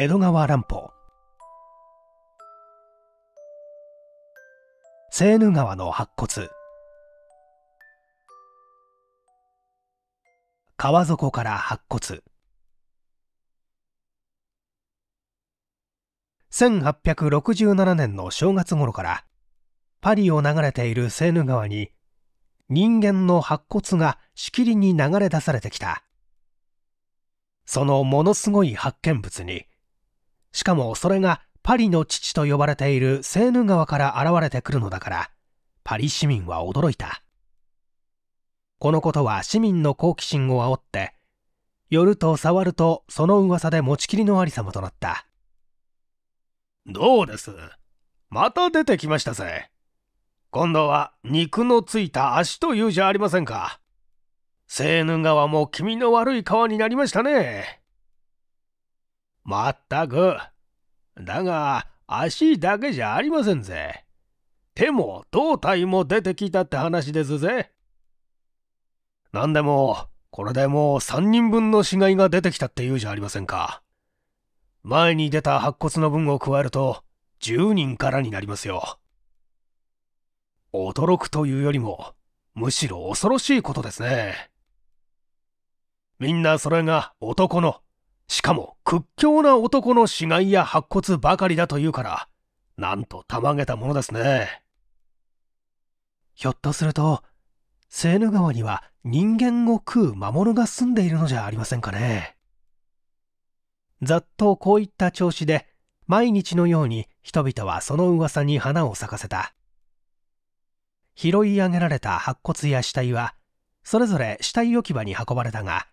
江戸川乱歩セーヌ川の白骨川底から白骨1867年の正月頃からパリを流れているセーヌ川に人間の白骨がしきりに流れ出されてきたそのものすごい発見物にしかもそれがパリの父と呼ばれているセーヌ川から現れてくるのだから、パリ市民は驚いた。このことは市民の好奇心を煽って、寄ると触るとその噂で持ちきりのありさまとなった。どうですまた出てきましたぜ。今度は肉のついた足というじゃありませんか。セーヌ川も気味の悪い川になりましたね。まったく。だが、足だけじゃありませんぜ。手も胴体も出てきたって話ですぜ。なんでも、これでもう3人分の死骸が出てきたって言うじゃありませんか。前に出た白骨の分を加えると、10人からになりますよ。驚くというよりも、むしろ恐ろしいことですね。みんなそれが男のしかも屈強な男の死骸や白骨ばかりだというから、なんとたまげたものですね。ひょっとすると、セーヌ川には人間を食う魔物が住んでいるのじゃありませんかね。ざっとこういった調子で、毎日のように人々はその噂に花を咲かせた。拾い上げられた白骨や死体は、それぞれ死体置き場に運ばれたが、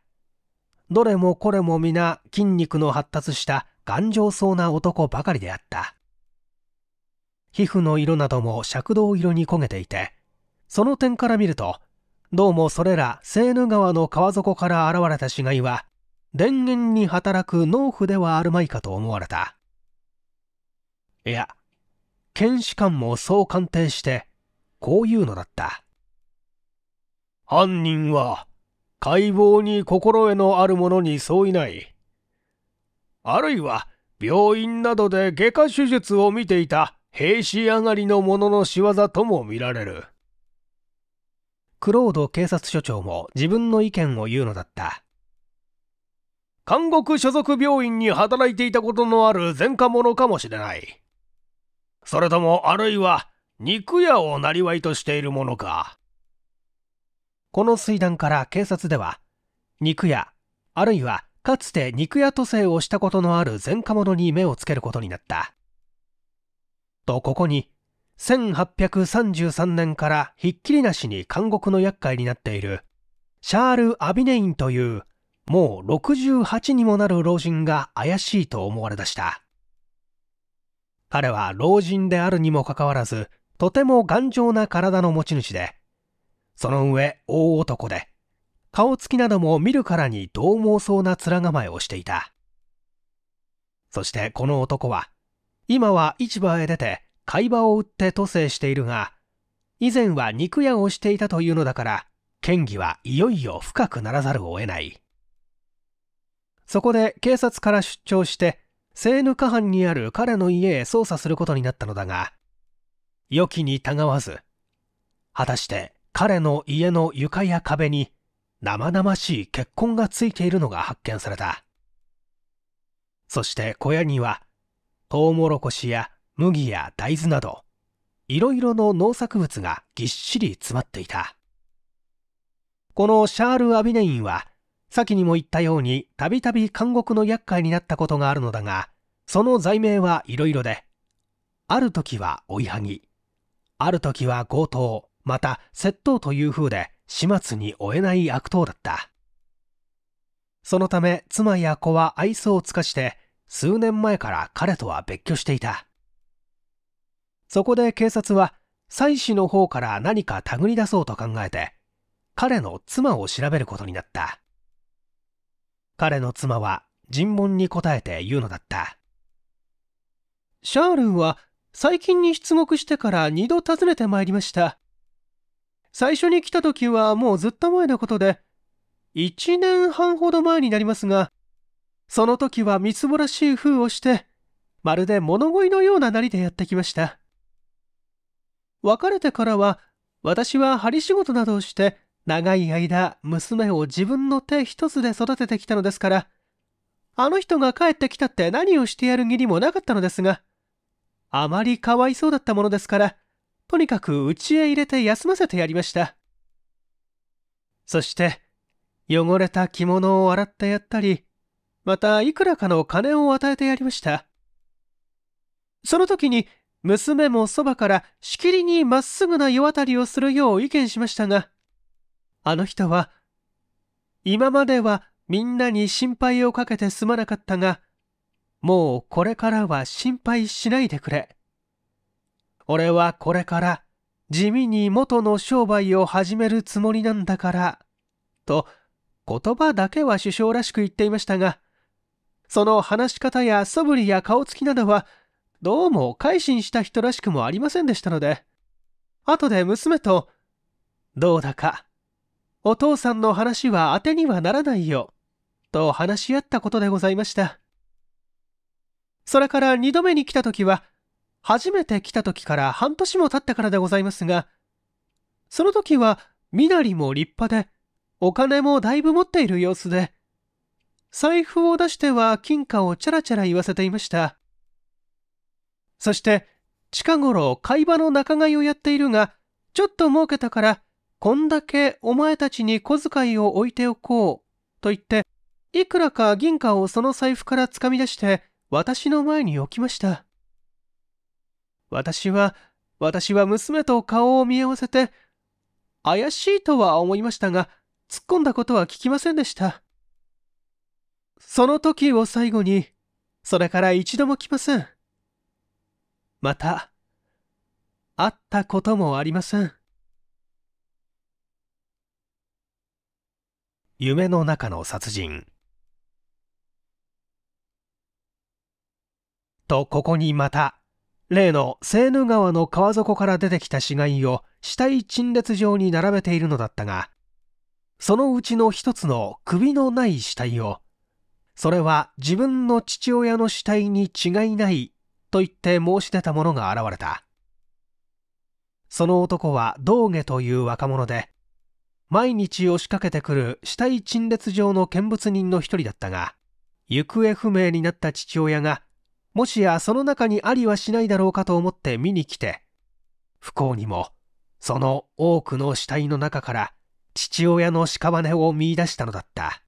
どれもこれも皆筋肉の発達した頑丈そうな男ばかりであった皮膚の色なども赤銅色に焦げていてその点から見るとどうもそれらセーヌ川の川底から現れた死骸は電源に働く農夫ではあるまいかと思われたいや検視官もそう鑑定してこういうのだった犯人は解剖に心得のある者に相違ない。あるいは、病院などで外科手術を見ていた兵士上がりの者の仕業とも見られる。クロード警察署長も自分の意見を言うのだった。監獄所属病院に働いていたことのある前科者かもしれない。それともあるいは肉屋を生りとしているものか。この水団から警察では肉屋あるいはかつて肉屋塗生をしたことのある前科者に目をつけることになったとここに1833年からひっきりなしに監獄の厄介になっているシャール・アビネインというもう68にもなる老人が怪しいと思われだした彼は老人であるにもかかわらずとても頑丈な体の持ち主でその上、大男で、顔つきなども見るからに獰猛そうな面構えをしていた。そしてこの男は、今は市場へ出て、貝場を売って都政しているが、以前は肉屋をしていたというのだから、嫌疑はいよいよ深くならざるを得ない。そこで警察から出張して、セーヌハンにある彼の家へ捜査することになったのだが、予期にたがわず、果たして彼の家の床や壁に生々しい血痕がついているのが発見された。そして小屋には、トウモロコシや麦や大豆など、いろいろの農作物がぎっしり詰まっていた。このシャール・アビネインは、先にも言ったように、たびたび監獄の厄介になったことがあるのだが、その罪名はいろいろで、ある時は追いはぎ、ある時は強盗、また窃盗という風で始末に負えない悪党だったそのため妻や子は愛想を尽かして数年前から彼とは別居していたそこで警察は妻子の方から何か手繰り出そうと考えて彼の妻を調べることになった彼の妻は尋問に答えて言うのだったシャールンは最近に出獄してから2度訪ねてまいりました最初に来た時はもうずっと前のことで、1年半ほど前になりますが、その時はみつぼらしい風をして、まるで物乞いのようななりでやってきました。別れてからは、私は針仕事などをして、長い間、娘を自分の手一つで育ててきたのですから、あの人が帰ってきたって何をしてやる義理もなかったのですが、あまりかわいそうだったものですから、とにかく家へ入れて休ませてやりましたそして汚れた着物を洗ってやったりまたいくらかの金を与えてやりましたその時に娘もそばからしきりにまっすぐな世渡りをするよう意見しましたがあの人は今まではみんなに心配をかけてすまなかったがもうこれからは心配しないでくれ俺はこれから地味に元の商売を始めるつもりなんだから、と言葉だけは首相らしく言っていましたが、その話し方や素振りや顔つきなどは、どうも改心した人らしくもありませんでしたので、後で娘と、どうだか、お父さんの話は当てにはならないよ、と話し合ったことでございました。それから二度目に来た時は、初めて来た時から半年も経ったからでございますが、その時は身なりも立派で、お金もだいぶ持っている様子で、財布を出しては金貨をチャラチャラ言わせていました。そして、近頃い場の仲買をやっているが、ちょっと儲けたから、こんだけお前たちに小遣いを置いておこう、と言って、いくらか銀貨をその財布からつかみ出して、私の前に置きました。私は、私は娘と顔を見合わせて、怪しいとは思いましたが、突っ込んだことは聞きませんでした。その時を最後に、それから一度も来ません。また、会ったこともありません。夢の中の殺人とここにまた例のセーヌ川の川底から出てきた死骸を死体陳列場に並べているのだったが、そのうちの一つの首のない死体を、それは自分の父親の死体に違いないと言って申し出た者が現れた。その男は道下という若者で、毎日押しかけてくる死体陳列場の見物人の一人だったが、行方不明になった父親がもしやその中にありはしないだろうかと思って見に来て、不幸にも、その多くの死体の中から父親の屍を見いだしたのだった。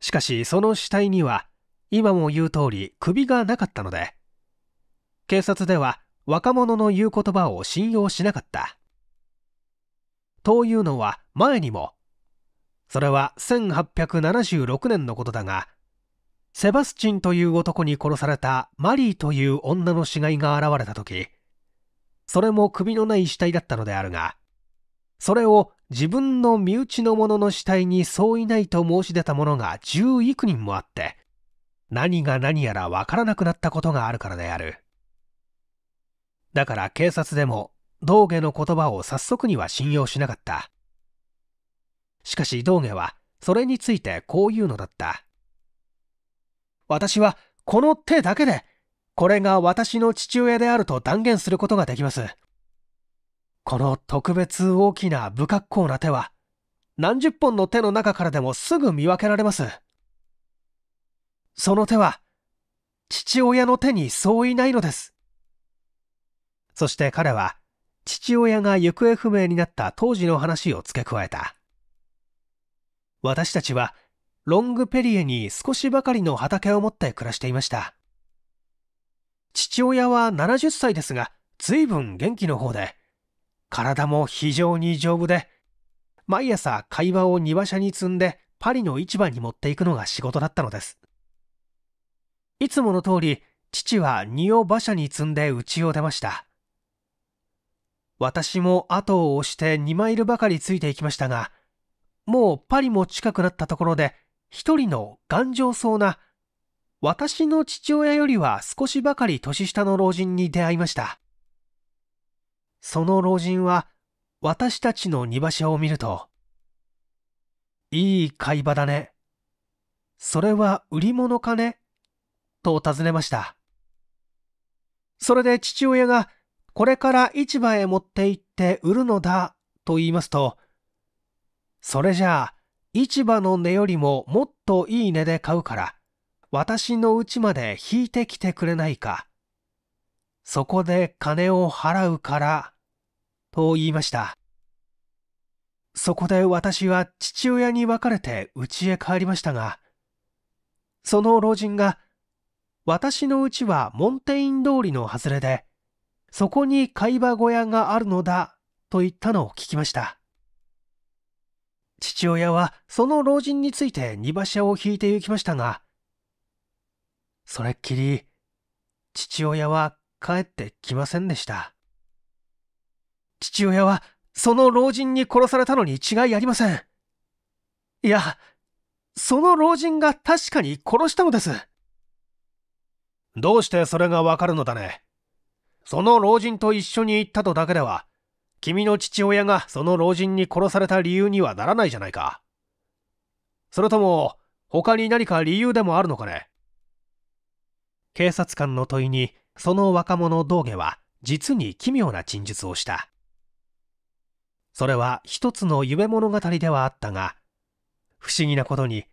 しかしその死体には、今も言う通り首がなかったので、警察では若者の言う言葉を信用しなかった。というのは前にも、それは1876年のことだが、セバスチンという男に殺されたマリーという女の死骸が現れた時、それも首のない死体だったのであるが、それを自分の身内の者の死体に相違ないと申し出た者が十幾人もあって、何が何やらわからなくなったことがあるからである。だから警察でも道下の言葉を早速には信用しなかった。しかし道下はそれについてこういうのだった。私はこの手だけで、これが私の父親であると断言することができます。この特別大きな不格好な手は、何十本の手の中からでもすぐ見分けられます。その手は、父親の手に相違ないのです。そして彼は、父親が行方不明になった当時の話を付け加えた。私たちは、ロングペリエに少しばかりの畑を持って暮らしていました。父親は70歳ですが、随分元気の方で、体も非常に丈夫で、毎朝会話を荷馬車に積んでパリの市場に持っていくのが仕事だったのです。いつもの通り、父は荷を馬車に積んで家を出ました。私も後を押して2マイルばかりついていきましたが、もうパリも近くなったところで、一人の頑丈そうな、私の父親よりは少しばかり年下の老人に出会いました。その老人は、私たちの荷馬車を見ると、いい会話だね。それは売り物かねと尋ねました。それで父親が、これから市場へ持って行って売るのだと言いますと、それじゃあ、市場の値よりももっといい値で買うから、私の家まで引いてきてくれないか。そこで金を払うから、と言いました。そこで私は父親に別れて家へ帰りましたが、その老人が、私の家はモンテイン通りの外れで、そこに貝場小屋があるのだ、と言ったのを聞きました。父親はその老人について荷馬車を引いて行きましたが、それっきり父親は帰ってきませんでした。父親はその老人に殺されたのに違いありません。いや、その老人が確かに殺したのです。どうしてそれがわかるのだね。その老人と一緒に行ったとだけでは、君の父親がその老人に殺された理由にはならないじゃないか。それとも、他に何か理由でもあるのかね警察官の問いに、その若者道下は実に奇妙な陳述をした。それは一つの夢物語ではあったが、不思議なことに、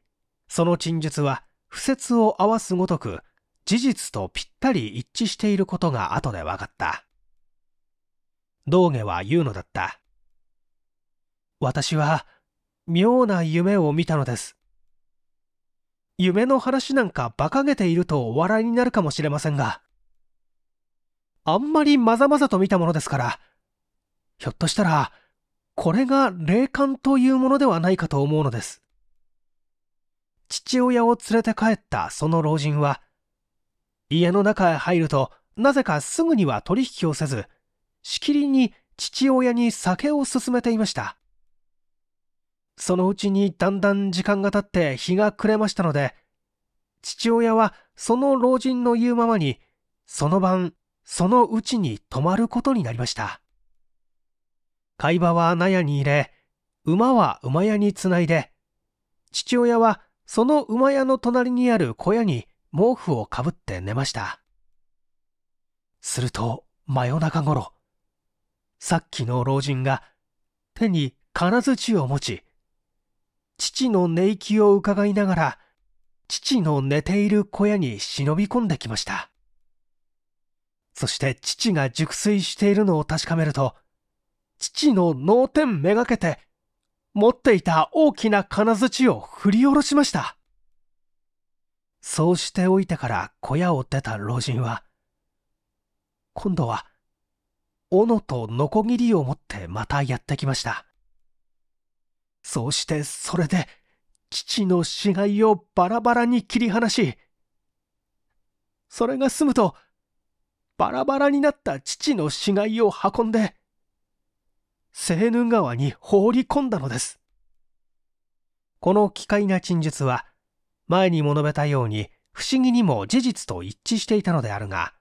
その陳述は、不説を合わすごとく、事実とぴったり一致していることが後で分かった。道下は言うのだった私は妙な夢を見たのです夢の話なんか馬鹿げているとお笑いになるかもしれませんがあんまりまざまざと見たものですからひょっとしたらこれが霊感というものではないかと思うのです父親を連れて帰ったその老人は家の中へ入るとなぜかすぐには取引をせずしきりに父親に酒を勧めていましたそのうちにだんだん時間が経って日が暮れましたので父親はその老人の言うままにその晩そのうちに泊まることになりました会話は納屋に入れ馬は馬屋につないで父親はその馬屋の隣にある小屋に毛布をかぶって寝ましたすると真夜中頃さっきの老人が手に金槌を持ち、父の寝息を伺いながら、父の寝ている小屋に忍び込んできました。そして父が熟睡しているのを確かめると、父の脳天めがけて、持っていた大きな金槌を振り下ろしました。そうしておいてから小屋を出た老人は、今度は斧とノコギリを持ってまたやってきました。そうしてそれで父の死骸をバラバラに切り離し、それが済むと、バラバラになった父の死骸を運んで、セーヌ川に放り込んだのです。この奇怪な陳述は、前にも述べたように不思議にも事実と一致していたのであるが、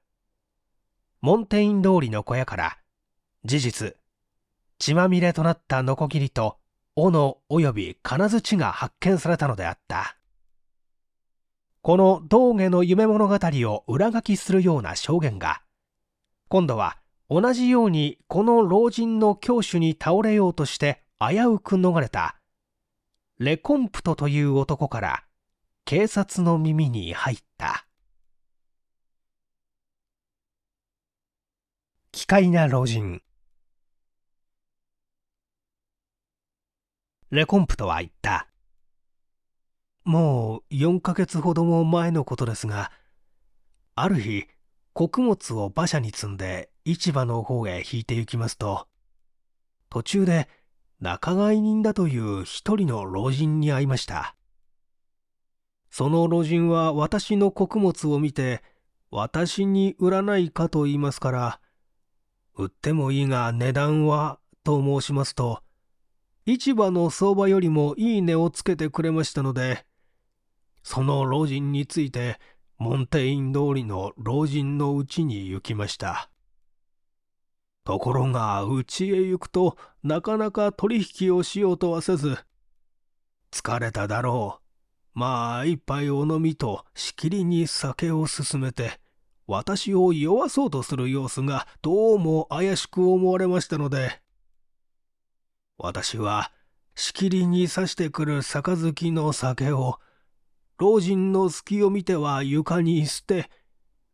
モンテイン通りの小屋から事実血まみれとなったノコギリと斧よび金槌が発見されたのであったこの道下の夢物語を裏書きするような証言が今度は同じようにこの老人の教主に倒れようとして危うく逃れたレコンプトという男から警察の耳に入った奇怪な老人レコンプとは言った。もう4ヶ月ほども前のことですが、ある日、穀物を馬車に積んで市場の方へ引いて行きますと、途中で仲買人だという一人の老人に会いました。その老人は私の穀物を見て、私に売らないかと言いますから、売ってもいいが値段は、と申しますと、市場の相場よりもいいねをつけてくれましたので、その老人について、モンテイン通りの老人の家に行きました。ところが、家へ行くとなかなか取引をしようとはせず、疲れただろう。まあ、一杯お飲みとしきりに酒を勧めて、私を酔わそうとする様子がどうも怪しく思われましたので、私はしきりに刺してくる杯の酒を老人の隙を見ては床に捨て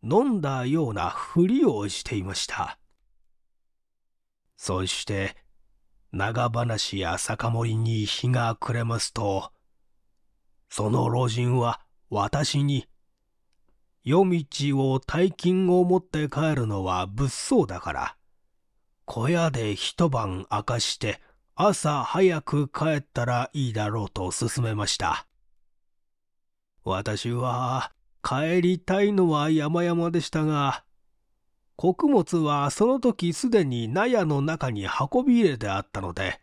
飲んだようなふりをしていましたそして長話や酒盛りに日が暮れますとその老人は私に夜道を大金を持って帰るのは物騒だから小屋で一晩明かして朝早く帰ったらいいだろうと勧めました。私は帰りたいのは山々でしたが、穀物はその時すでに納屋の中に運び入れてあったので、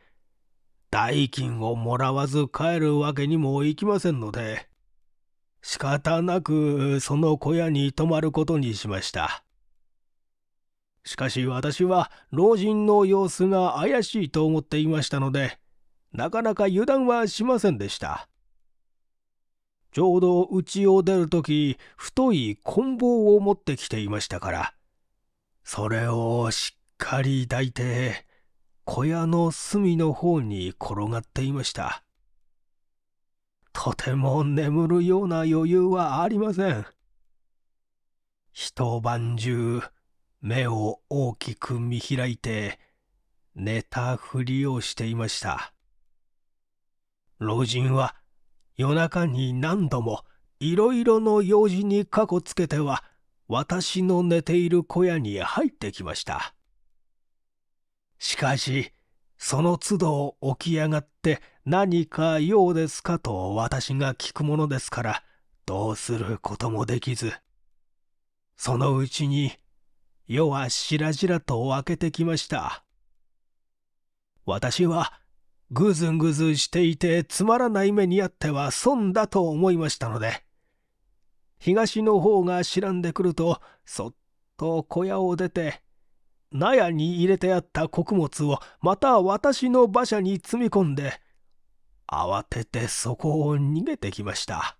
代金をもらわず帰るわけにもいきませんので、仕方なくその小屋に泊まることにしました。しかし私は老人の様子が怪しいと思っていましたので、なかなか油断はしませんでした。ちょうど家を出るとき、太い棍棒を持ってきていましたから、それをしっかり抱いて、小屋の隅の方に転がっていました。とても眠るような余裕はありません。一晩中、目を大きく見開いて寝たふりをしていました老人は夜中に何度もいろいろの用事にかこつけては私の寝ている小屋に入ってきましたしかしその都度起き上がって何か用ですかと私が聞くものですからどうすることもできずそのうちに夜はしらじらと明けてきました。私は、ぐずんぐずしていてつまらない目にあっては損だと思いましたので、東の方が白んでくると、そっと小屋を出て、納屋に入れてあった穀物をまた私の馬車に積み込んで、慌ててそこを逃げてきました。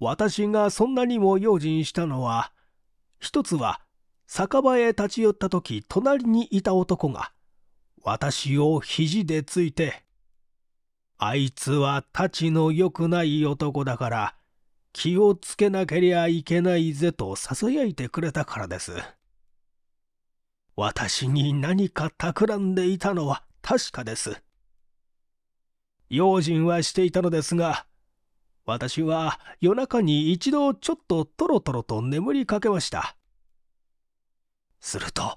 私がそんなにも用心したのは、一つは酒場へ立ち寄った時隣にいた男が私を肘でついて「あいつはたちの良くない男だから気をつけなけりゃいけないぜ」とささやいてくれたからです。私に何か企んでいたのは確かです。用心はしていたのですが私は夜中に一度ちょっとトロトロと眠りかけました。すると、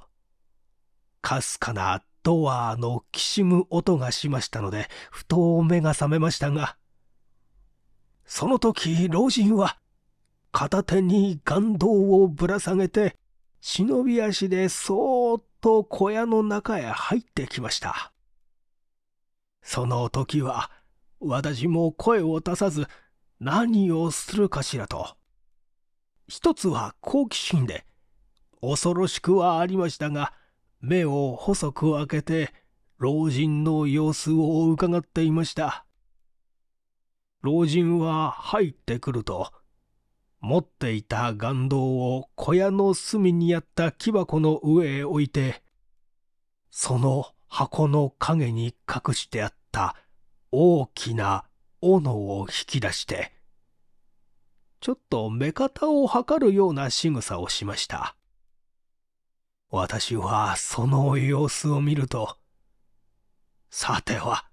かすかなドアのきしむ音がしましたので、ふと目が覚めましたが、その時老人は片手に岩洞をぶら下げて、忍び足でそーっと小屋の中へ入ってきました。その時は、私も声を出さず、何をするかしらと一つは好奇心で恐ろしくはありましたが目を細く開けて老人の様子を伺っていました老人は入ってくると持っていた岩洞を小屋の隅にあった木箱の上へ置いてその箱の陰に隠してあった大きな斧を引き出して、ちょっと目方を測るような仕草をしました。私はその様子を見ると、さては、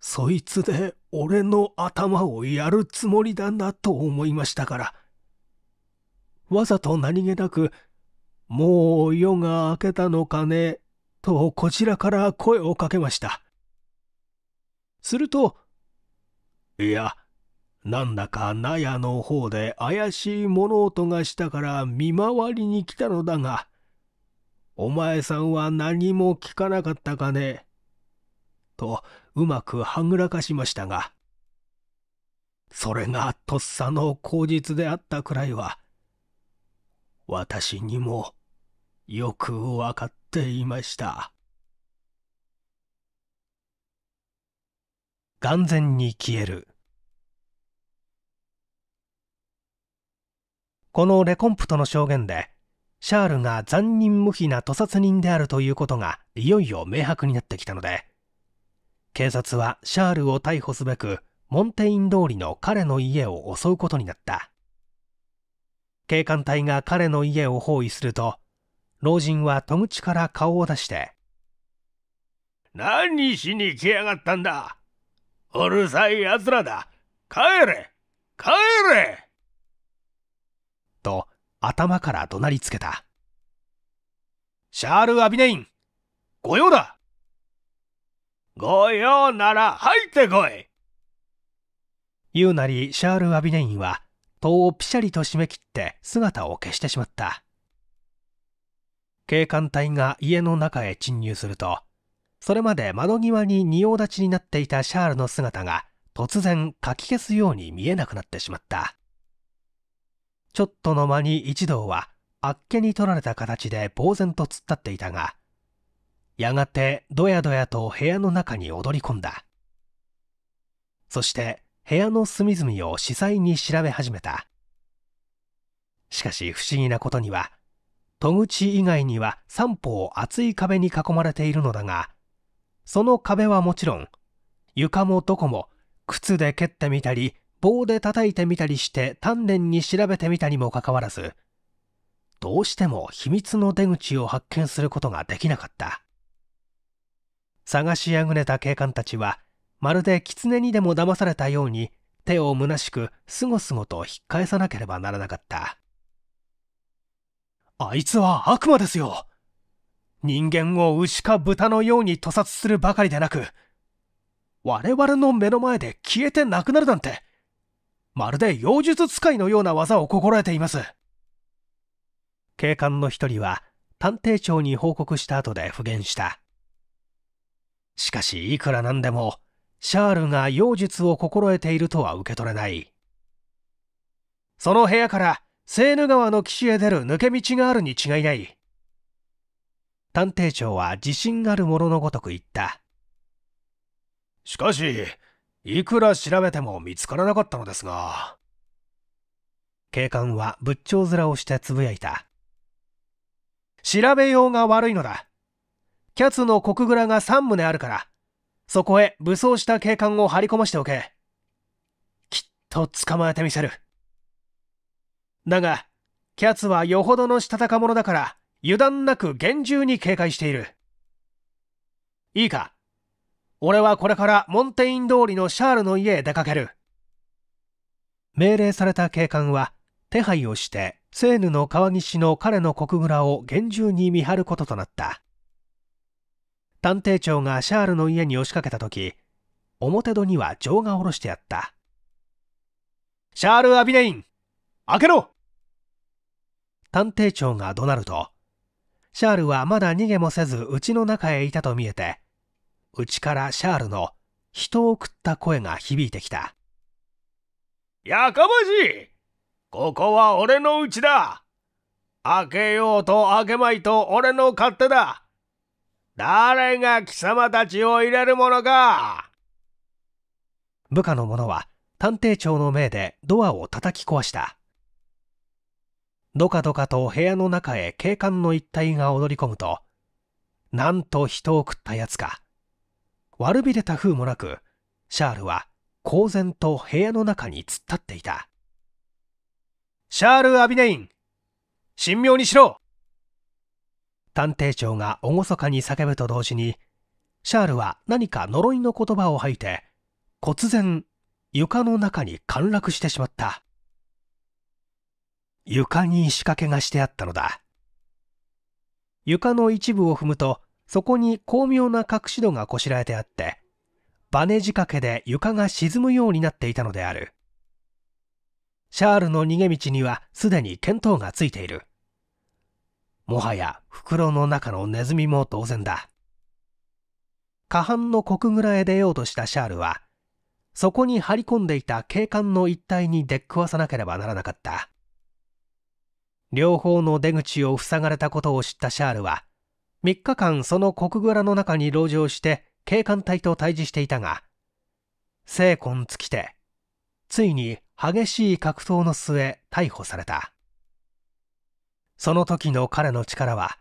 そいつで俺の頭をやるつもりだなと思いましたから、わざと何気なく、もう夜が明けたのかね、とこちらから声をかけました。すると、いや、なんだか納屋の方で怪しい物音がしたから見回りに来たのだが、お前さんは何も聞かなかったかね。と、うまくはぐらかしましたが、それがとっさの口実であったくらいは、私にもよくわかっていました。断然に消えるこのレコンプトの証言でシャールが残忍無比な屠殺人であるということがいよいよ明白になってきたので警察はシャールを逮捕すべくモンテイン通りの彼の家を襲うことになった警官隊が彼の家を包囲すると老人は戸口から顔を出して何しに来やがったんだうるさい奴らだ帰れ帰れと頭から怒鳴りつけたシャール・アビネイン御用だ御用なら入ってこい言うなりシャール・アビネインは戸をピシャリと締め切って姿を消してしまった警官隊が家の中へ侵入するとそれまで窓際に仁王立ちになっていたシャールの姿が突然かき消すように見えなくなってしまったちょっとの間に一同はあっけに取られた形で呆然と突っ立っていたがやがてどやどやと部屋の中に踊り込んだそして部屋の隅々を司細に調べ始めたしかし不思議なことには戸口以外には三方厚い壁に囲まれているのだがその壁はもちろん床もどこも靴で蹴ってみたり棒で叩いてみたりして丹念に調べてみたにもかかわらずどうしても秘密の出口を発見することができなかった探しあぐねた警官たちはまるで狐にでも騙されたように手をむなしくすごすごと引っ返さなければならなかったあいつは悪魔ですよ人間を牛か豚のように屠殺するばかりでなく、我々の目の前で消えてなくなるなんて、まるで妖術使いのような技を心得ています。警官の一人は探偵長に報告した後で復元した。しかし、いくらなんでも、シャールが妖術を心得ているとは受け取れない。その部屋からセーヌ川の岸へ出る抜け道があるに違いない。探偵長は自信あるもののごとく言った。しかし、いくら調べても見つからなかったのですが。警官は仏頂面をしてつぶやいた。調べようが悪いのだ。キャツの国蔵が3棟あるから、そこへ武装した警官を張り込ましておけ。きっと捕まえてみせる。だが、キャツはよほどのしたたか者だから、油断なく厳重に警戒している。いいか俺はこれからモンテイン通りのシャールの家へ出かける。命令された警官は手配をしてセーヌの川岸の彼の国蔵を厳重に見張ることとなった探偵長がシャールの家に押しかけた時表戸には情が下ろしてあったシャール・アビネイン開けろ探偵長が怒鳴るとシャールはまだ逃げもせず家の中へいたと見えて、家からシャールの人を食った声が響いてきた。やかましいここは俺の家だ開けようと開けまいと俺の勝手だ誰が貴様たちを入れるものか部下の者は探偵長の命でドアを叩き壊した。どかどかと部屋の中へ警官の一体が踊り込むと、なんと人を食ったやつか。悪びれた風もなく、シャールは公然と部屋の中に突っ立っていた。シャール・アビネイン神妙にしろ探偵長が厳かに叫ぶと同時に、シャールは何か呪いの言葉を吐いて、忽然、床の中に陥落してしまった。床に仕掛けがしてあったのだ床の一部を踏むとそこに巧妙な隠し戸がこしらえてあってバネ仕掛けで床が沈むようになっていたのであるシャールの逃げ道にはすでに見当がついているもはや袋の中のネズミも同然だ下半の国蔵へ出ようとしたシャールはそこに張り込んでいた警官の一帯に出っ食わさなければならなかった両方の出口を塞がれたことを知ったシャールは3日間その国蔵の中に籠城して警官隊と対峙していたが精魂尽きてついに激しい格闘の末逮捕されたその時の彼の力は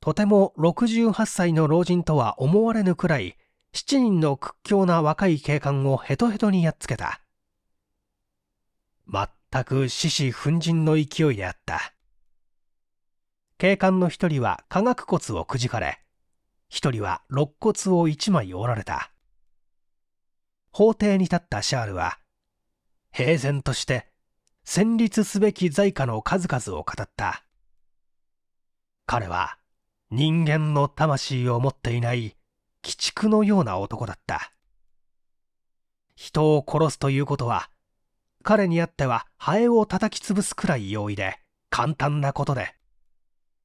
とても68歳の老人とは思われぬくらい7人の屈強な若い警官をヘトヘトにやっつけた。全く獅子奮陣の勢いであった警官の一人は化学骨をくじかれ一人は肋骨を一枚折られた法廷に立ったシャールは平然として戦慄すべき在家の数々を語った彼は人間の魂を持っていない鬼畜のような男だった人を殺すということは彼にあってはハエを叩き潰すくらい容易で簡単なことで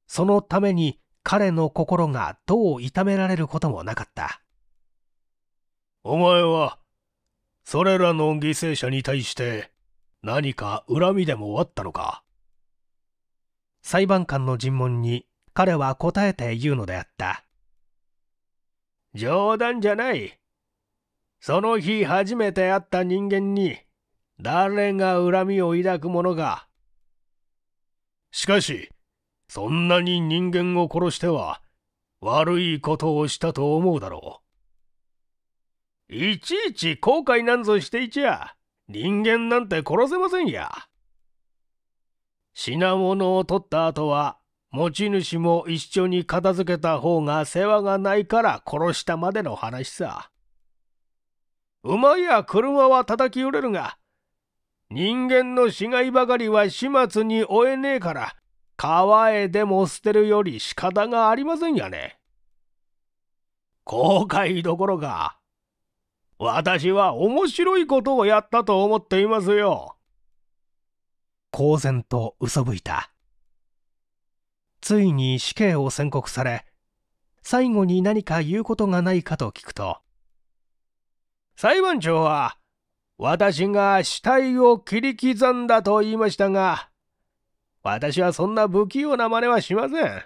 そのために彼の心がどう痛められることもなかったお前はそれらの犠牲者に対して何か恨みでもあったのか裁判官の尋問に彼は答えて言うのであった冗談じゃないその日初めて会った人間に誰が恨みを抱くものか。しかし、そんなに人間を殺しては、悪いことをしたと思うだろう。いちいち後悔なんぞしていちゃ、人間なんて殺せませんや。品物を取った後は、持ち主も一緒に片付けた方が世話がないから殺したまでの話さ。馬や車は叩き売れるが、人間の死骸ばかりは始末に負えねえから川へでも捨てるより仕方がありませんやね。後悔どころか私は面白いことをやったと思っていますよ。公然と嘘吹いた。ついに死刑を宣告され、最後に何か言うことがないかと聞くと、裁判長は私が死体を切り刻んだと言いましたが、私はそんな不器用な真似はしません。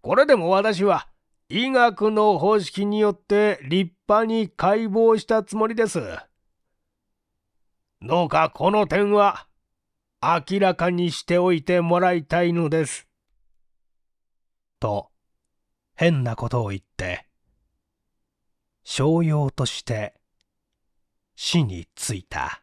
これでも私は医学の方式によって立派に解剖したつもりです。どうかこの点は明らかにしておいてもらいたいのです。と、変なことを言って、商用として死に着いた。